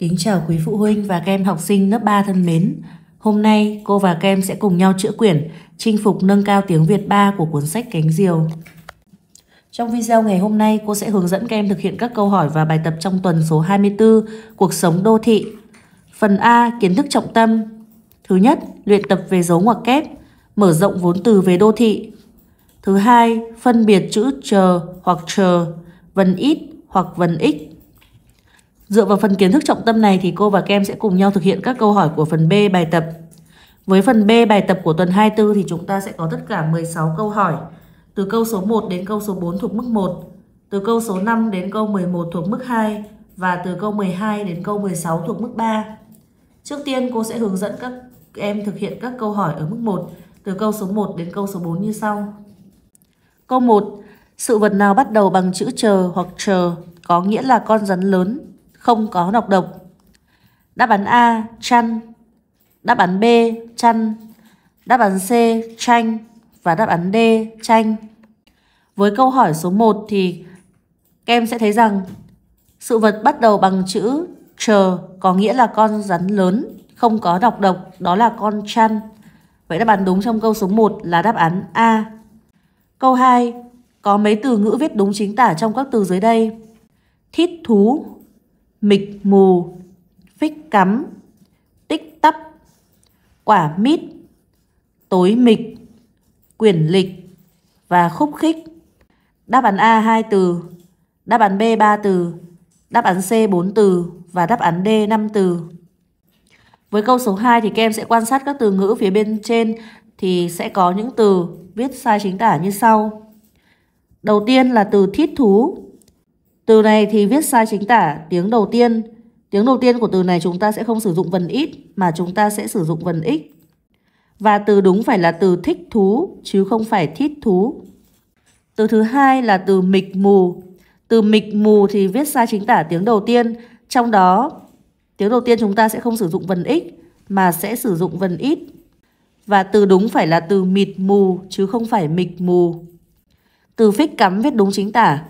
Kính chào quý phụ huynh và các em học sinh lớp 3 thân mến. Hôm nay cô và các em sẽ cùng nhau chữa quyển Chinh phục nâng cao tiếng Việt 3 của cuốn sách Cánh Diều. Trong video ngày hôm nay, cô sẽ hướng dẫn các em thực hiện các câu hỏi và bài tập trong tuần số 24 Cuộc sống đô thị. Phần A, kiến thức trọng tâm. Thứ nhất, luyện tập về dấu ngoặc kép, mở rộng vốn từ về đô thị. Thứ hai, phân biệt chữ chờ hoặc chờ, vần ít hoặc vần ích Dựa vào phần kiến thức trọng tâm này thì cô và kem sẽ cùng nhau thực hiện các câu hỏi của phần B bài tập. Với phần B bài tập của tuần 24 thì chúng ta sẽ có tất cả 16 câu hỏi. Từ câu số 1 đến câu số 4 thuộc mức 1, từ câu số 5 đến câu 11 thuộc mức 2 và từ câu 12 đến câu 16 thuộc mức 3. Trước tiên cô sẽ hướng dẫn các em thực hiện các câu hỏi ở mức 1 từ câu số 1 đến câu số 4 như sau. Câu 1. Sự vật nào bắt đầu bằng chữ chờ hoặc chờ có nghĩa là con rắn lớn không có nọc độc. Đáp án A. Chăn Đáp án B. Chăn Đáp án C. Chanh Và đáp án D. Chanh Với câu hỏi số 1 thì các em sẽ thấy rằng sự vật bắt đầu bằng chữ chờ có nghĩa là con rắn lớn không có độc độc, đó là con chăn. Vậy đáp án đúng trong câu số 1 là đáp án A. Câu 2, có mấy từ ngữ viết đúng chính tả trong các từ dưới đây? Thít thú mịch mù, phích cắm, tích tắp, quả mít, tối mịch, quyển lịch và khúc khích. Đáp án A 2 từ, đáp án B 3 từ, đáp án C 4 từ và đáp án D 5 từ. Với câu số 2 thì các em sẽ quan sát các từ ngữ phía bên trên thì sẽ có những từ viết sai chính tả như sau. Đầu tiên là từ thiết thú từ này thì viết sai chính tả tiếng đầu tiên. Tiếng đầu tiên của từ này chúng ta sẽ không sử dụng vần ít mà chúng ta sẽ sử dụng vần x. Và từ đúng phải là từ thích thú chứ không phải thích thú. Từ thứ hai là từ mịch mù. Từ mịch mù thì viết sai chính tả tiếng đầu tiên. Trong đó, tiếng đầu tiên chúng ta sẽ không sử dụng vần x mà sẽ sử dụng vần ít. Và từ đúng phải là từ mịt mù chứ không phải mịch mù. Từ phích cắm viết đúng chính tả.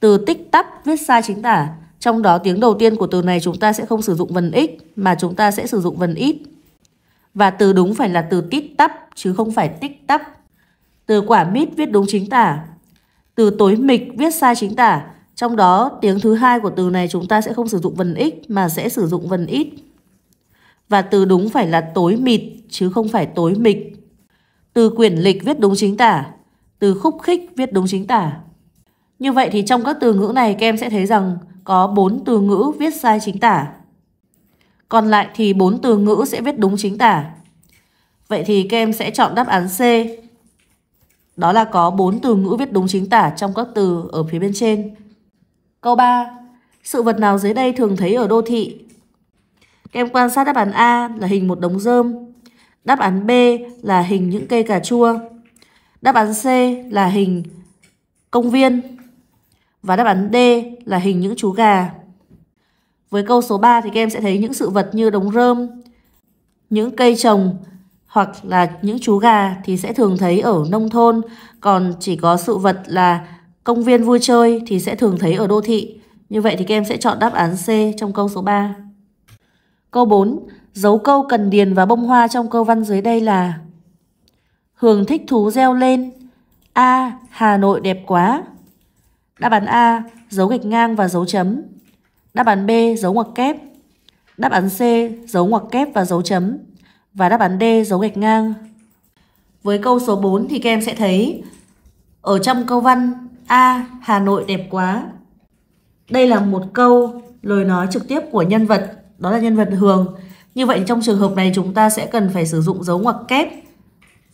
Từ tích tắp viết sai chính tả. Trong đó tiếng đầu tiên của từ này chúng ta sẽ không sử dụng vần x mà chúng ta sẽ sử dụng vần ít. Và từ đúng phải là từ tít tắp chứ không phải tích tắp. Từ quả mít viết đúng chính tả. Từ tối mịch viết sai chính tả. Trong đó tiếng thứ hai của từ này chúng ta sẽ không sử dụng vần x mà sẽ sử dụng vần ít. Và từ đúng phải là tối mịt chứ không phải tối mịch. Từ quyển lịch viết đúng chính tả. Từ khúc khích viết đúng chính tả. Như vậy thì trong các từ ngữ này các em sẽ thấy rằng có 4 từ ngữ viết sai chính tả. Còn lại thì 4 từ ngữ sẽ viết đúng chính tả. Vậy thì các em sẽ chọn đáp án C. Đó là có 4 từ ngữ viết đúng chính tả trong các từ ở phía bên trên. Câu 3. Sự vật nào dưới đây thường thấy ở đô thị? Các em quan sát đáp án A là hình một đống rơm. Đáp án B là hình những cây cà chua. Đáp án C là hình công viên. Và đáp án D là hình những chú gà. Với câu số 3 thì các em sẽ thấy những sự vật như đống rơm, những cây trồng hoặc là những chú gà thì sẽ thường thấy ở nông thôn, còn chỉ có sự vật là công viên vui chơi thì sẽ thường thấy ở đô thị. Như vậy thì các em sẽ chọn đáp án C trong câu số 3. Câu 4, dấu câu cần điền và bông hoa trong câu văn dưới đây là Hường thích thú reo lên A. Hà Nội đẹp quá Đáp án A, dấu gạch ngang và dấu chấm. Đáp án B, dấu ngoặc kép. Đáp án C, dấu ngoặc kép và dấu chấm. Và đáp án D, dấu gạch ngang. Với câu số 4 thì các em sẽ thấy ở trong câu văn A, Hà Nội đẹp quá. Đây là một câu lời nói trực tiếp của nhân vật, đó là nhân vật Hường. Như vậy trong trường hợp này chúng ta sẽ cần phải sử dụng dấu ngoặc kép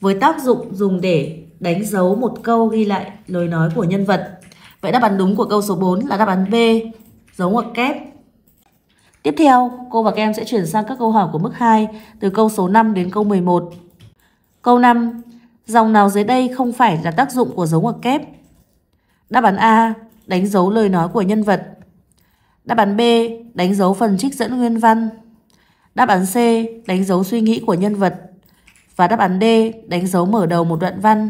với tác dụng dùng để đánh dấu một câu ghi lại lời nói của nhân vật. Vậy đáp án đúng của câu số 4 là đáp án B, dấu ngoặc kép. Tiếp theo, cô và các em sẽ chuyển sang các câu hỏi của mức 2, từ câu số 5 đến câu 11. Câu 5, dòng nào dưới đây không phải là tác dụng của dấu ngoặc kép? Đáp án A, đánh dấu lời nói của nhân vật. Đáp án B, đánh dấu phần trích dẫn nguyên văn. Đáp án C, đánh dấu suy nghĩ của nhân vật. Và đáp án D, đánh dấu mở đầu một đoạn văn.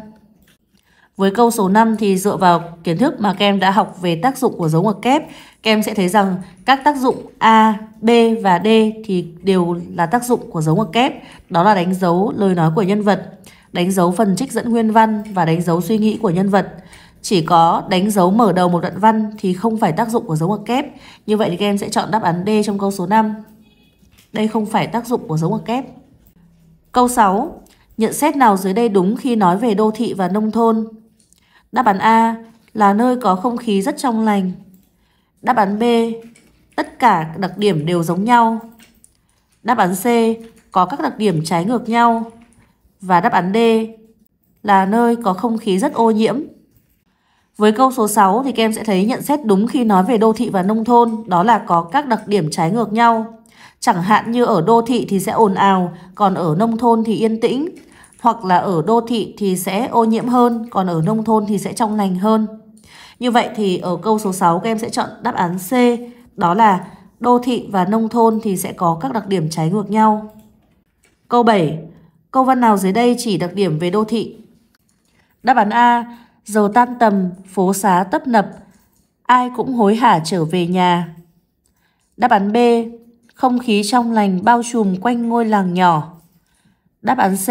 Với câu số 5 thì dựa vào kiến thức mà các em đã học về tác dụng của dấu ngoặc kép, các em sẽ thấy rằng các tác dụng A, B và D thì đều là tác dụng của dấu ngoặc kép. Đó là đánh dấu lời nói của nhân vật, đánh dấu phần trích dẫn nguyên văn và đánh dấu suy nghĩ của nhân vật. Chỉ có đánh dấu mở đầu một đoạn văn thì không phải tác dụng của dấu ngoặc kép. Như vậy thì các em sẽ chọn đáp án D trong câu số 5. Đây không phải tác dụng của dấu ngoặc kép. Câu 6. Nhận xét nào dưới đây đúng khi nói về đô thị và nông thôn? Đáp án A là nơi có không khí rất trong lành. Đáp án B, tất cả đặc điểm đều giống nhau. Đáp án C, có các đặc điểm trái ngược nhau. Và đáp án D là nơi có không khí rất ô nhiễm. Với câu số 6 thì các em sẽ thấy nhận xét đúng khi nói về đô thị và nông thôn, đó là có các đặc điểm trái ngược nhau. Chẳng hạn như ở đô thị thì sẽ ồn ào, còn ở nông thôn thì yên tĩnh hoặc là ở đô thị thì sẽ ô nhiễm hơn, còn ở nông thôn thì sẽ trong lành hơn. Như vậy thì ở câu số 6 các em sẽ chọn đáp án C, đó là đô thị và nông thôn thì sẽ có các đặc điểm trái ngược nhau. Câu 7. Câu văn nào dưới đây chỉ đặc điểm về đô thị? Đáp án A. Giờ tan tầm, phố xá tấp nập, ai cũng hối hả trở về nhà. Đáp án B. Không khí trong lành bao trùm quanh ngôi làng nhỏ. Đáp án C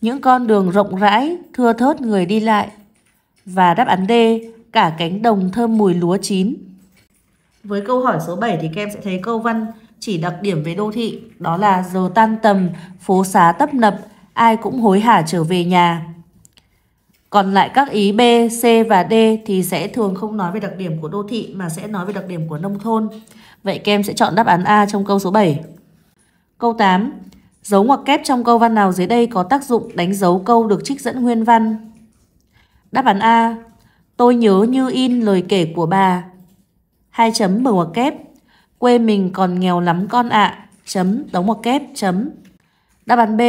những con đường rộng rãi, thưa thớt người đi lại. Và đáp án D, cả cánh đồng thơm mùi lúa chín. Với câu hỏi số 7 thì các em sẽ thấy câu văn chỉ đặc điểm về đô thị, đó là giờ tan tầm, phố xá tấp nập, ai cũng hối hả trở về nhà. Còn lại các ý B, C và D thì sẽ thường không nói về đặc điểm của đô thị mà sẽ nói về đặc điểm của nông thôn. Vậy các em sẽ chọn đáp án A trong câu số 7. Câu 8. Dấu ngoặc kép trong câu văn nào dưới đây có tác dụng đánh dấu câu được trích dẫn nguyên văn? Đáp án A. Tôi nhớ như in lời kể của bà. Hai chấm mở ngoặc kép. Quê mình còn nghèo lắm con ạ. À. Chấm đóng ngoặc kép chấm. Đáp án B.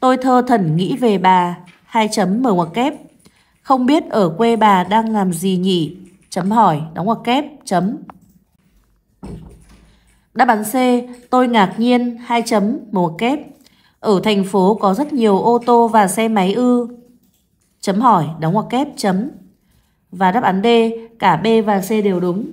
Tôi thơ thẩn nghĩ về bà. Hai chấm mở ngoặc kép. Không biết ở quê bà đang làm gì nhỉ? Chấm hỏi đóng ngoặc kép chấm. Đáp án C, tôi ngạc nhiên, hai chấm, một kép. Ở thành phố có rất nhiều ô tô và xe máy ư. Chấm hỏi, đóng ngoặc kép, chấm. Và đáp án D, cả B và C đều đúng.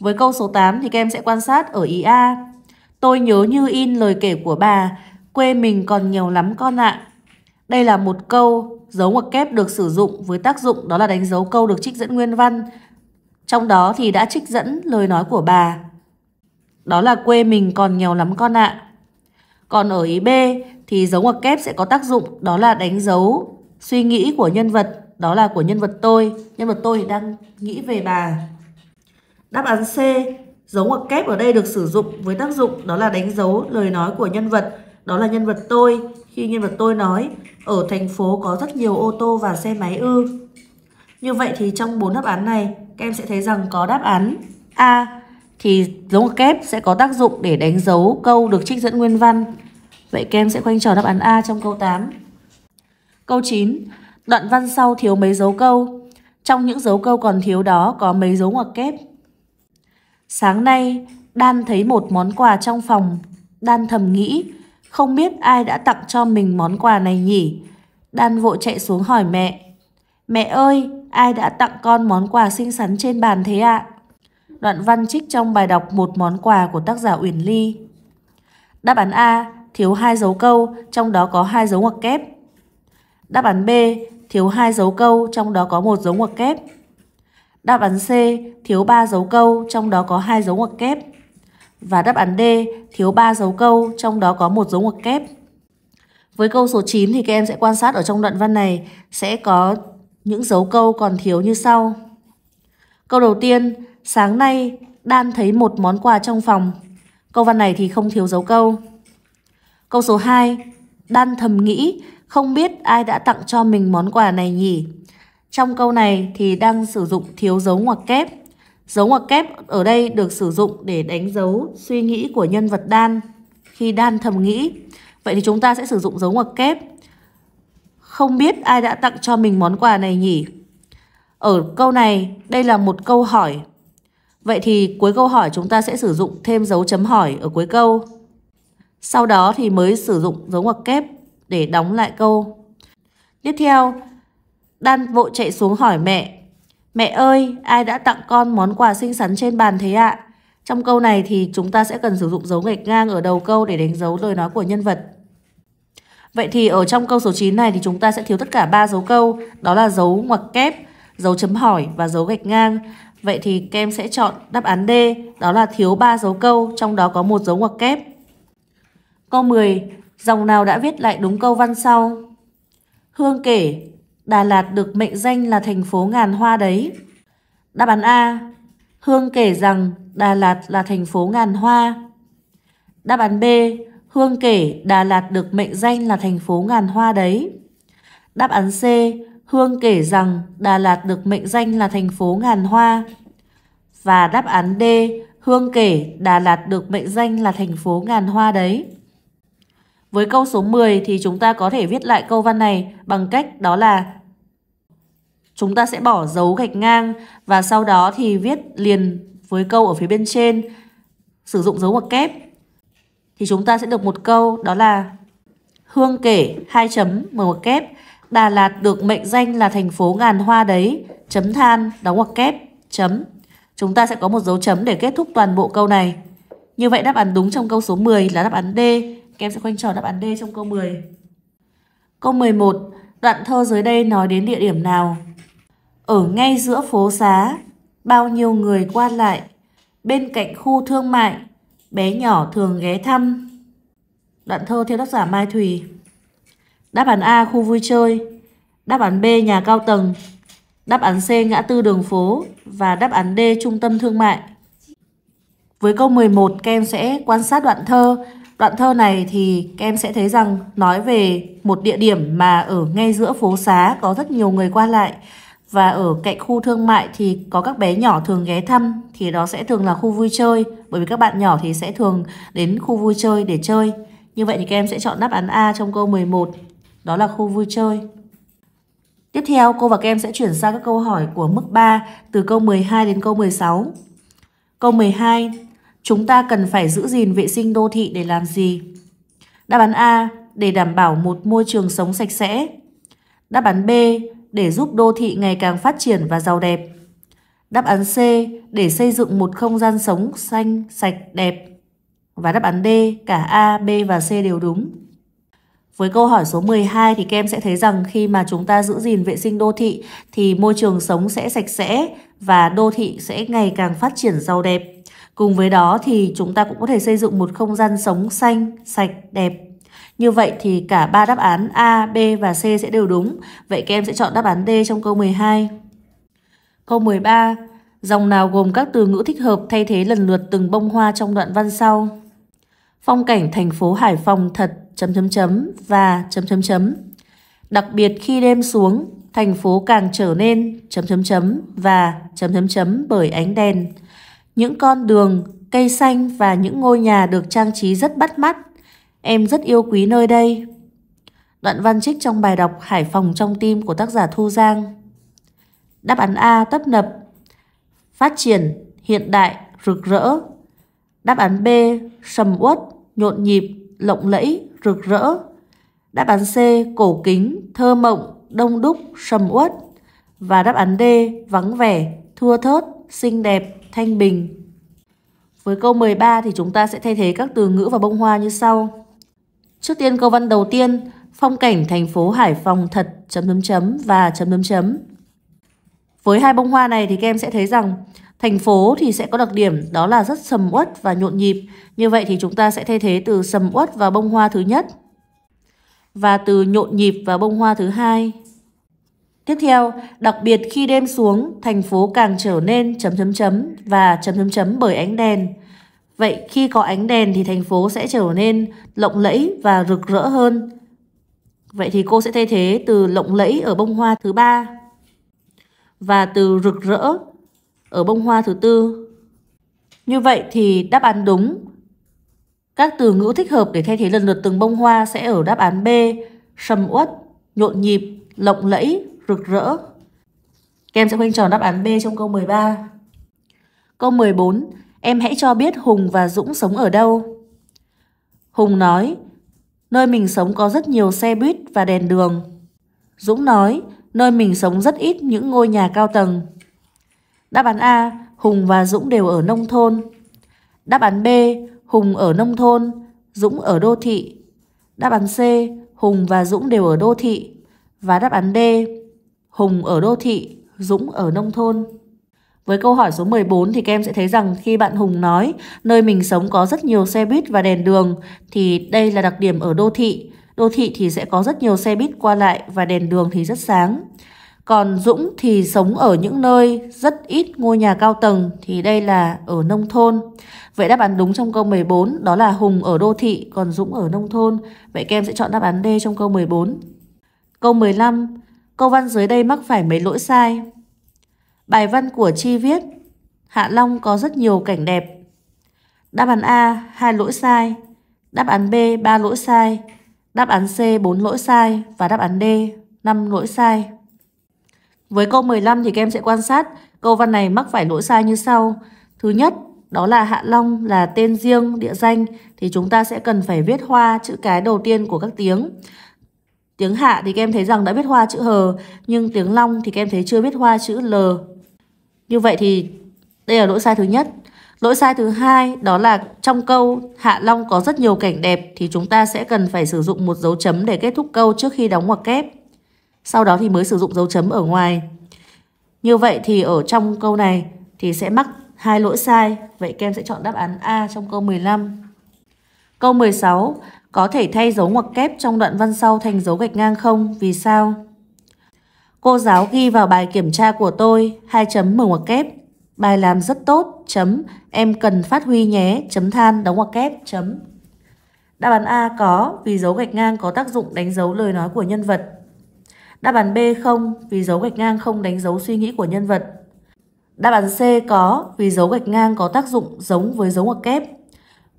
Với câu số 8 thì các em sẽ quan sát ở ý A. Tôi nhớ như in lời kể của bà, quê mình còn nghèo lắm con ạ. Đây là một câu dấu ngoặc kép được sử dụng với tác dụng đó là đánh dấu câu được trích dẫn nguyên văn. Trong đó thì đã trích dẫn lời nói của bà đó là quê mình còn nghèo lắm con ạ. Còn ở ý B thì dấu ngoặc kép sẽ có tác dụng đó là đánh dấu suy nghĩ của nhân vật, đó là của nhân vật tôi. Nhân vật tôi đang nghĩ về bà. Đáp án C, dấu ngoặc kép ở đây được sử dụng với tác dụng đó là đánh dấu lời nói của nhân vật, đó là nhân vật tôi. Khi nhân vật tôi nói, ở thành phố có rất nhiều ô tô và xe máy ư. Như vậy thì trong bốn đáp án này, các em sẽ thấy rằng có đáp án A thì dấu kép sẽ có tác dụng để đánh dấu câu được trích dẫn nguyên văn. Vậy kem sẽ khoanh tròn đáp án A trong câu 8. Câu 9. Đoạn văn sau thiếu mấy dấu câu? Trong những dấu câu còn thiếu đó có mấy dấu ngoặc kép? Sáng nay, Đan thấy một món quà trong phòng. Đan thầm nghĩ, không biết ai đã tặng cho mình món quà này nhỉ? Đan vội chạy xuống hỏi mẹ. Mẹ ơi, ai đã tặng con món quà xinh xắn trên bàn thế ạ? À? Đoạn văn trích trong bài đọc Một món quà của tác giả Uyển Ly. Đáp án A, thiếu hai dấu câu, trong đó có hai dấu ngoặc kép. Đáp án B, thiếu hai dấu câu, trong đó có một dấu ngoặc kép. Đáp án C, thiếu 3 dấu câu, trong đó có hai dấu ngoặc kép. Và đáp án D, thiếu 3 dấu câu, trong đó có một dấu ngoặc kép. Với câu số 9 thì các em sẽ quan sát ở trong đoạn văn này sẽ có những dấu câu còn thiếu như sau. Câu đầu tiên, Sáng nay, Đan thấy một món quà trong phòng. Câu văn này thì không thiếu dấu câu. Câu số 2, Đan thầm nghĩ không biết ai đã tặng cho mình món quà này nhỉ. Trong câu này thì đang sử dụng thiếu dấu ngoặc kép. Dấu ngoặc kép ở đây được sử dụng để đánh dấu suy nghĩ của nhân vật Đan khi Đan thầm nghĩ. Vậy thì chúng ta sẽ sử dụng dấu ngoặc kép. Không biết ai đã tặng cho mình món quà này nhỉ? Ở câu này, đây là một câu hỏi Vậy thì cuối câu hỏi chúng ta sẽ sử dụng thêm dấu chấm hỏi ở cuối câu. Sau đó thì mới sử dụng dấu ngoặc kép để đóng lại câu. Tiếp theo, Đan vội chạy xuống hỏi mẹ. Mẹ ơi, ai đã tặng con món quà xinh xắn trên bàn thế ạ? À? Trong câu này thì chúng ta sẽ cần sử dụng dấu gạch ngang ở đầu câu để đánh dấu lời nói của nhân vật. Vậy thì ở trong câu số 9 này thì chúng ta sẽ thiếu tất cả ba dấu câu, đó là dấu ngoặc kép, dấu chấm hỏi và dấu gạch ngang. Vậy thì kem sẽ chọn đáp án D, đó là thiếu 3 dấu câu, trong đó có một dấu ngoặc kép. Câu 10, dòng nào đã viết lại đúng câu văn sau? Hương kể, Đà Lạt được mệnh danh là thành phố ngàn hoa đấy. Đáp án A, Hương kể rằng Đà Lạt là thành phố ngàn hoa. Đáp án B, Hương kể Đà Lạt được mệnh danh là thành phố ngàn hoa đấy. Đáp án C, Hương kể rằng Đà Lạt được mệnh danh là thành phố ngàn hoa. Và đáp án D, Hương kể Đà Lạt được mệnh danh là thành phố ngàn hoa đấy. Với câu số 10 thì chúng ta có thể viết lại câu văn này bằng cách đó là chúng ta sẽ bỏ dấu gạch ngang và sau đó thì viết liền với câu ở phía bên trên sử dụng dấu ngoặc kép thì chúng ta sẽ được một câu đó là Hương kể hai chấm mở ngoặc kép Đà Lạt được mệnh danh là thành phố ngàn hoa đấy, chấm than, đóng hoặc kép, chấm. Chúng ta sẽ có một dấu chấm để kết thúc toàn bộ câu này. Như vậy đáp án đúng trong câu số 10 là đáp án D. Các em sẽ khoanh tròn đáp án D trong câu 10. Câu 11, đoạn thơ dưới đây nói đến địa điểm nào? Ở ngay giữa phố xá, bao nhiêu người qua lại, bên cạnh khu thương mại, bé nhỏ thường ghé thăm. Đoạn thơ theo tác giả Mai Thùy. Đáp án A khu vui chơi, đáp án B nhà cao tầng, đáp án C ngã tư đường phố và đáp án D trung tâm thương mại. Với câu 11 các em sẽ quan sát đoạn thơ. Đoạn thơ này thì các em sẽ thấy rằng nói về một địa điểm mà ở ngay giữa phố xá có rất nhiều người qua lại và ở cạnh khu thương mại thì có các bé nhỏ thường ghé thăm thì đó sẽ thường là khu vui chơi bởi vì các bạn nhỏ thì sẽ thường đến khu vui chơi để chơi. Như vậy thì các em sẽ chọn đáp án A trong câu 11. Đó là khu vui chơi. Tiếp theo, cô và các em sẽ chuyển sang các câu hỏi của mức 3 từ câu 12 đến câu 16. Câu 12, chúng ta cần phải giữ gìn vệ sinh đô thị để làm gì? Đáp án A, để đảm bảo một môi trường sống sạch sẽ. Đáp án B, để giúp đô thị ngày càng phát triển và giàu đẹp. Đáp án C, để xây dựng một không gian sống xanh, sạch, đẹp. Và đáp án D, cả A, B và C đều đúng. Với câu hỏi số 12 thì các em sẽ thấy rằng khi mà chúng ta giữ gìn vệ sinh đô thị thì môi trường sống sẽ sạch sẽ và đô thị sẽ ngày càng phát triển giàu đẹp. Cùng với đó thì chúng ta cũng có thể xây dựng một không gian sống xanh, sạch, đẹp. Như vậy thì cả ba đáp án A, B và C sẽ đều đúng. Vậy các em sẽ chọn đáp án D trong câu 12. Câu 13. Dòng nào gồm các từ ngữ thích hợp thay thế lần lượt từng bông hoa trong đoạn văn sau? phong cảnh thành phố Hải Phòng thật chấm chấm chấm và chấm chấm chấm. Đặc biệt khi đêm xuống, thành phố càng trở nên chấm chấm chấm và chấm chấm chấm bởi ánh đèn. Những con đường, cây xanh và những ngôi nhà được trang trí rất bắt mắt. Em rất yêu quý nơi đây. Đoạn văn trích trong bài đọc Hải Phòng trong tim của tác giả Thu Giang. Đáp án A tấp nập, phát triển, hiện đại, rực rỡ, Đáp án B sầm uất, nhộn nhịp, lộng lẫy, rực rỡ. Đáp án C cổ kính, thơ mộng, đông đúc, sầm uất. Và đáp án D vắng vẻ, thua thớt, xinh đẹp, thanh bình. Với câu 13 thì chúng ta sẽ thay thế các từ ngữ và bông hoa như sau. Trước tiên câu văn đầu tiên, phong cảnh thành phố Hải Phòng thật chấm chấm chấm và chấm chấm chấm. Với hai bông hoa này thì các em sẽ thấy rằng Thành phố thì sẽ có đặc điểm đó là rất sầm uất và nhộn nhịp. Như vậy thì chúng ta sẽ thay thế từ sầm uất và bông hoa thứ nhất và từ nhộn nhịp và bông hoa thứ hai. Tiếp theo, đặc biệt khi đêm xuống, thành phố càng trở nên chấm chấm chấm và chấm chấm chấm bởi ánh đèn. Vậy khi có ánh đèn thì thành phố sẽ trở nên lộng lẫy và rực rỡ hơn. Vậy thì cô sẽ thay thế từ lộng lẫy ở bông hoa thứ ba và từ rực rỡ ở bông hoa thứ tư. Như vậy thì đáp án đúng. Các từ ngữ thích hợp để thay thế lần lượt từng bông hoa sẽ ở đáp án B, sầm uất, nhộn nhịp, lộng lẫy, rực rỡ. Các em sẽ khoanh tròn đáp án B trong câu 13. Câu 14, em hãy cho biết Hùng và Dũng sống ở đâu. Hùng nói, nơi mình sống có rất nhiều xe buýt và đèn đường. Dũng nói, nơi mình sống rất ít những ngôi nhà cao tầng. Đáp án A, Hùng và Dũng đều ở nông thôn. Đáp án B, Hùng ở nông thôn, Dũng ở đô thị. Đáp án C, Hùng và Dũng đều ở đô thị. Và đáp án D, Hùng ở đô thị, Dũng ở nông thôn. Với câu hỏi số 14 thì các em sẽ thấy rằng khi bạn Hùng nói nơi mình sống có rất nhiều xe buýt và đèn đường thì đây là đặc điểm ở đô thị. Đô thị thì sẽ có rất nhiều xe buýt qua lại và đèn đường thì rất sáng. Còn Dũng thì sống ở những nơi rất ít ngôi nhà cao tầng thì đây là ở nông thôn. Vậy đáp án đúng trong câu 14 đó là Hùng ở đô thị còn Dũng ở nông thôn. Vậy các em sẽ chọn đáp án D trong câu 14. Câu 15. Câu văn dưới đây mắc phải mấy lỗi sai. Bài văn của Chi viết Hạ Long có rất nhiều cảnh đẹp. Đáp án A hai lỗi sai. Đáp án B ba lỗi sai. Đáp án C bốn lỗi sai và đáp án D năm lỗi sai. Với câu 15 thì các em sẽ quan sát câu văn này mắc phải lỗi sai như sau. Thứ nhất, đó là Hạ Long là tên riêng, địa danh thì chúng ta sẽ cần phải viết hoa chữ cái đầu tiên của các tiếng. Tiếng Hạ thì các em thấy rằng đã viết hoa chữ hờ, nhưng tiếng Long thì các em thấy chưa viết hoa chữ L. Như vậy thì đây là lỗi sai thứ nhất. Lỗi sai thứ hai đó là trong câu Hạ Long có rất nhiều cảnh đẹp thì chúng ta sẽ cần phải sử dụng một dấu chấm để kết thúc câu trước khi đóng ngoặc kép. Sau đó thì mới sử dụng dấu chấm ở ngoài. Như vậy thì ở trong câu này thì sẽ mắc hai lỗi sai. Vậy kem sẽ chọn đáp án A trong câu 15. Câu 16. Có thể thay dấu ngoặc kép trong đoạn văn sau thành dấu gạch ngang không? Vì sao? Cô giáo ghi vào bài kiểm tra của tôi, hai chấm mở ngoặc kép. Bài làm rất tốt, chấm. Em cần phát huy nhé, chấm than, đóng ngoặc kép, chấm. Đáp án A có, vì dấu gạch ngang có tác dụng đánh dấu lời nói của nhân vật. Đáp án B không vì dấu gạch ngang không đánh dấu suy nghĩ của nhân vật. Đáp án C có vì dấu gạch ngang có tác dụng giống với dấu ngoặc kép.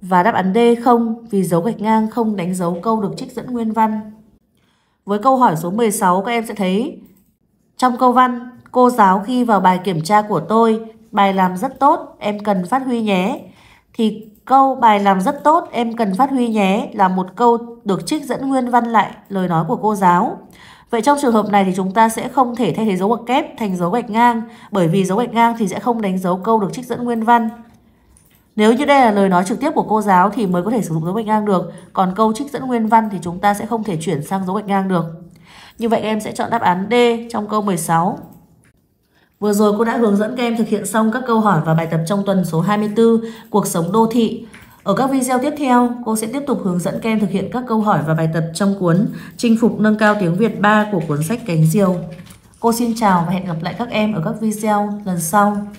Và đáp án D không vì dấu gạch ngang không đánh dấu câu được trích dẫn nguyên văn. Với câu hỏi số 16 các em sẽ thấy trong câu văn cô giáo khi vào bài kiểm tra của tôi bài làm rất tốt em cần phát huy nhé thì câu bài làm rất tốt em cần phát huy nhé là một câu được trích dẫn nguyên văn lại lời nói của cô giáo Vậy trong trường hợp này thì chúng ta sẽ không thể thay thế dấu ngoặc kép thành dấu gạch ngang bởi vì dấu gạch ngang thì sẽ không đánh dấu câu được trích dẫn nguyên văn. Nếu như đây là lời nói trực tiếp của cô giáo thì mới có thể sử dụng dấu gạch ngang được, còn câu trích dẫn nguyên văn thì chúng ta sẽ không thể chuyển sang dấu gạch ngang được. Như vậy em sẽ chọn đáp án D trong câu 16. Vừa rồi cô đã hướng dẫn các em thực hiện xong các câu hỏi và bài tập trong tuần số 24 Cuộc sống đô thị. Ở các video tiếp theo, cô sẽ tiếp tục hướng dẫn các em thực hiện các câu hỏi và bài tập trong cuốn Chinh phục nâng cao tiếng Việt 3 của cuốn sách Cánh Diều. Cô xin chào và hẹn gặp lại các em ở các video lần sau.